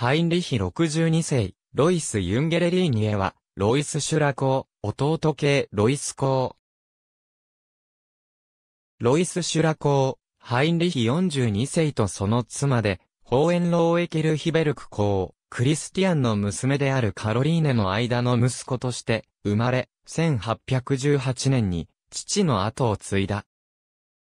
ハインリヒ62世、ロイス・ユンゲレリーニエは、ロイス・シュラ公、弟系ロイス公。ロイス・シュラ公、ハインリヒ42世とその妻で、ホーエンローエケルヒベルク公、クリスティアンの娘であるカロリーネの間の息子として、生まれ、1818年に、父の後を継いだ。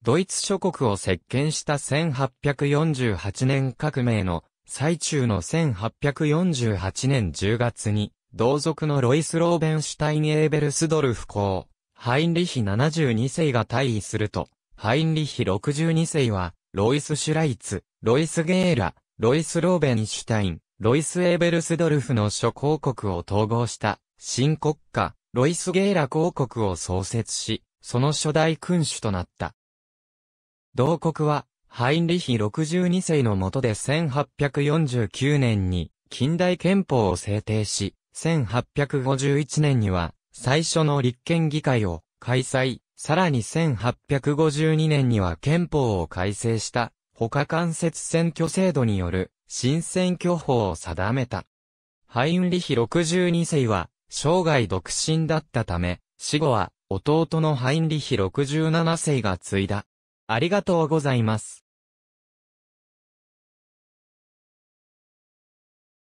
ドイツ諸国を席巻した1848年革命の最中の1848年10月に、同族のロイス・ローベンシュタイン・エーベルスドルフ公、ハインリヒ72世が退位すると、ハインリヒ62世は、ロイス・シュライツ、ロイス・ゲーラ、ロイス・ローベンシュタイン、ロイス・エーベルスドルフの諸公国を統合した新国家、ロイス・ゲーラ公国を創設し、その初代君主となった。同国はハインリヒ62世の下で1849年に近代憲法を制定し、1851年には最初の立憲議会を開催、さらに1852年には憲法を改正した他間接選挙制度による新選挙法を定めた。ハインリヒ62世は生涯独身だったため、死後は弟のハインリヒ67世が継いだ。ありがとうございます。